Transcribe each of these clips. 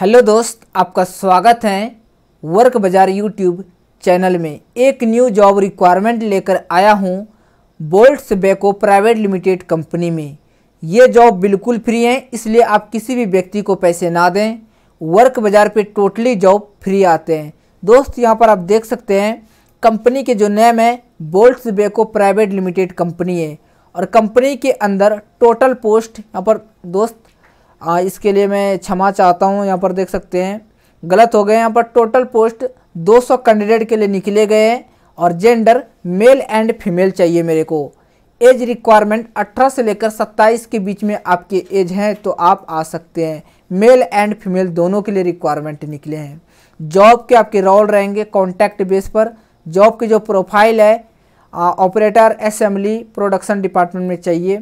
hello दोस्त आपका स्वागत है वर्क बाज़ार यूट्यूब चैनल में एक न्यू जॉब रिक्वायरमेंट लेकर आया हूं Voltas Beko private limited company में ये जॉब बिल्कुल फ्री है इसलिए आप किसी भी व्यक्ति को पैसे ना दें वर्क बाज़ार पे टोटली जॉब फ्री आते हैं दोस्त यहां पर आप देख सकते हैं कंपनी के जो नेम है Voltas Beko private limited company है और कंपनी के अंदर टोटल पोस्ट यहाँ पर दोस्त आ, इसके लिए मैं क्षमा चाहता हूँ यहाँ पर देख सकते हैं गलत हो गए यहाँ पर टोटल पोस्ट 200 कैंडिडेट के लिए निकले गए हैं और जेंडर मेल एंड फीमेल चाहिए मेरे को एज रिक्वायरमेंट 18 से लेकर 27 के बीच में आपके एज हैं तो आप आ सकते हैं मेल एंड फीमेल दोनों के लिए रिक्वायरमेंट निकले हैं जॉब के आपके रोल रहेंगे कॉन्टैक्ट बेस पर जॉब की जो प्रोफाइल है ऑपरेटर असेंबली प्रोडक्शन डिपार्टमेंट में चाहिए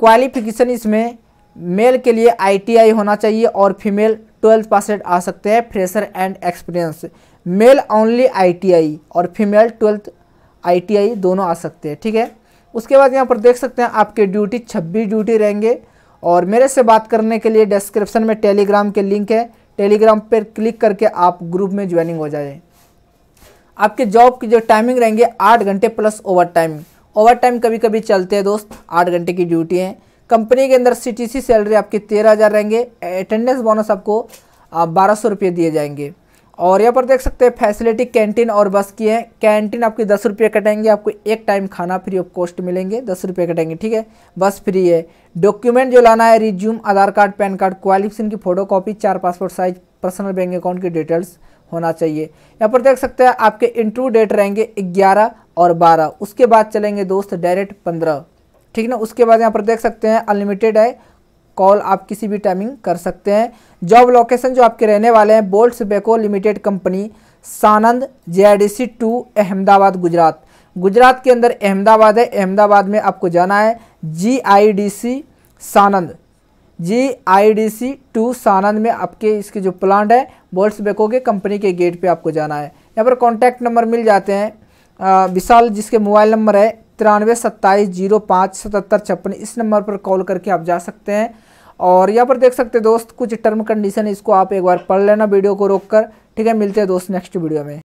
क्वालिफिकेशन इसमें मेल के लिए आईटीआई होना चाहिए और फीमेल ट्वेल्थ पास आउट आ सकते हैं fresher and experience male only ITI और फीमेल ट्वेल्थ आईटीआई दोनों आ सकते हैं ठीक है उसके बाद यहाँ पर देख सकते हैं आपके ड्यूटी छब्बीस ड्यूटी रहेंगे और मेरे से बात करने के लिए डिस्क्रिप्शन में टेलीग्राम के लिंक है टेलीग्राम पर क्लिक करके आप ग्रुप में ज्वाइनिंग हो जाए आपके जॉब की जो टाइमिंग रहेंगे आठ घंटे plus overtime overtime कभी कभी चलते हैं दोस्त आठ घंटे की ड्यूटी है कंपनी के अंदर सीटीसी सैलरी आपकी तेरह हज़ार रहेंगे अटेंडेंस बोनस आपको बारह सौ रुपये दिए जाएंगे और यहाँ पर देख सकते हैं फैसिलिटी कैंटीन और बस की है कैंटीन आपकी दस रुपये कटेंगे आपको एक टाइम खाना फ्री ऑफ कॉस्ट मिलेंगे दस रुपये कटेंगे ठीक है बस फ्री है डॉक्यूमेंट जो लाना है resume Aadhaar card pan card qualification की फ़ोटो कॉपी चार passport size personal bank account की डिटेल्स होना चाहिए यहाँ पर देख सकते हैं आपके इंटरव्यू डेट रहेंगे ग्यारह और बारह उसके बाद चलेंगे दोस्त डायरेक्ट पंद्रह ठीक ना उसके बाद यहाँ पर देख सकते हैं अनलिमिटेड है कॉल आप किसी भी टाइमिंग कर सकते हैं जॉब लोकेशन जो आपके रहने वाले हैं बोल्ट Beko limited company Sanand J two Ahmedabad Gujarat Gujarat के अंदर अहमदाबाद है अहमदाबाद में आपको जाना है G I D C Sanand G I D C two Sanand में आपके इसके जो प्लांट है बोल्ट बेको के कंपनी के गेट पे आपको जाना है यहाँ पर कॉन्टैक्ट नंबर मिल जाते हैं विशाल जिसके मोबाइल नंबर है तिरानवे सत्ताईस जीरो पाँच सतहत्तर छप्पन इस नंबर पर कॉल करके आप जा सकते हैं और यहाँ पर देख सकते हैं दोस्त कुछ टर्म कंडीशन इसको आप एक बार पढ़ लेना वीडियो को रोक कर ठीक है मिलते हैं दोस्त नेक्स्ट वीडियो में